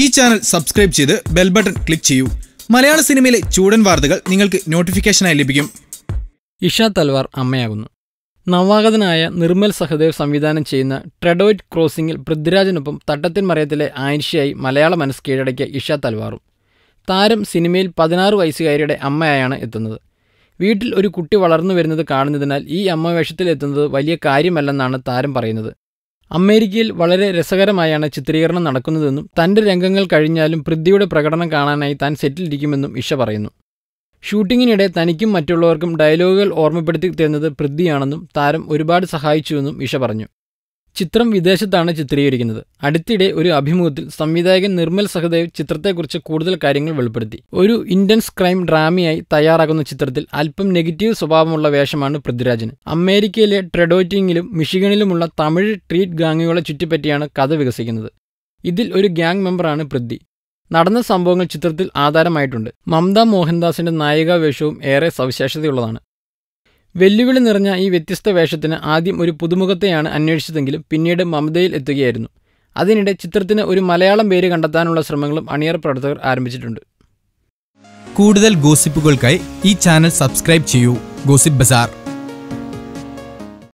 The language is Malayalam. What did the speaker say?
ഈ ചാനൽ സബ്സ്ക്രൈബ് ചെയ്ത് ബെൽ ബട്ടൺ ക്ലിക്ക് ചെയ്യൂ മലയാള സിനിമയിലെ ചൂടൻ വാർത്തകൾ നിങ്ങൾക്ക് നോട്ടിഫിക്കേഷനായി ലഭിക്കും ഇഷ തൽവാർ അമ്മയാകുന്നു നവാഗതനായ നിർമ്മൽ സഹദേവ് സംവിധാനം ചെയ്യുന്ന ട്രെഡോയിറ്റ് ക്രോസിംഗിൽ പൃഥ്വിരാജിനൊപ്പം തട്ടത്തിൻ മറയത്തിലെ ആയിഷയായി മലയാള മനസ്സ് കീഴടക്കിയ ഇഷ തൽവാറും താരം സിനിമയിൽ പതിനാറ് വയസ്സുകാരിയുടെ അമ്മയായാണ് എത്തുന്നത് വീട്ടിൽ ഒരു കുട്ടി വളർന്നു വരുന്നത് കാണുന്നതിനാൽ ഈ അമ്മ വേഷത്തിൽ എത്തുന്നത് വലിയ കാര്യമല്ലെന്നാണ് താരം പറയുന്നത് അമേരിക്കയിൽ വളരെ രസകരമായാണ് ചിത്രീകരണം നടക്കുന്നതെന്നും തന്റെ രംഗങ്ങൾ കഴിഞ്ഞാലും പൃഥ്വിയുടെ പ്രകടനം കാണാനായി താൻ സെറ്റിലിരിക്കുമെന്നും ഇഷ പറയുന്നു ഷൂട്ടിങ്ങിനിടെ തനിക്കും മറ്റുള്ളവർക്കും ഡയലോഗുകൾ ഓർമ്മപ്പെടുത്തി തരുന്നത് പൃഥ്വിയാണെന്നും താരം ഒരുപാട് സഹായിച്ചുവെന്നും ഇഷ പറഞ്ഞു ചിത്രം വിദേശത്താണ് ചിത്രീകരിക്കുന്നത് അടുത്തിടെ ഒരു അഭിമുഖത്തിൽ സംവിധായകൻ നിർമ്മൽ സഹദേവ് ചിത്രത്തെക്കുറിച്ച് കൂടുതൽ കാര്യങ്ങൾ വെളിപ്പെടുത്തി ഒരു ഇന്ത്യൻസ് ക്രൈം ഡ്രാമയായി തയ്യാറാകുന്ന ചിത്രത്തിൽ അല്പം നെഗറ്റീവ് സ്വഭാവമുള്ള വേഷമാണ് പൃഥ്വിരാജന് അമേരിക്കയിലെ ട്രെഡോറ്റിങ്ങിലും മിഷിഗണിലുമുള്ള തമിഴ് ട്രീറ്റ് ഗാംഗുകളെ ചുറ്റിപ്പറ്റിയാണ് കഥ വികസിക്കുന്നത് ഇതിൽ ഒരു ഗ്യാങ് മെമ്പറാണ് പൃഥ്വി നടന്ന സംഭവങ്ങൾ ചിത്രത്തിൽ ആധാരമായിട്ടുണ്ട് മമത മോഹൻദാസിന്റെ നായികാവേഷവും ഏറെ സവിശേഷതയുള്ളതാണ് വെല്ലുവിളി നിറഞ്ഞ ഈ വ്യത്യസ്ത വേഷത്തിന് ആദ്യം ഒരു പുതുമുഖത്തെയാണ് അന്വേഷിച്ചതെങ്കിലും പിന്നീട് മമതയിൽ എത്തുകയായിരുന്നു അതിനിടെ ചിത്രത്തിന് ഒരു മലയാളം പേര് കണ്ടെത്താനുള്ള ശ്രമങ്ങളും അണിയർ പ്രവർത്തകർ ആരംഭിച്ചിട്ടുണ്ട് കൂടുതൽ ഗോസിപ്പുകൾക്കായി ഈ ചാനൽ സബ്സ്ക്രൈബ് ചെയ്യൂ ഗോസിപ്പ് ബസാർ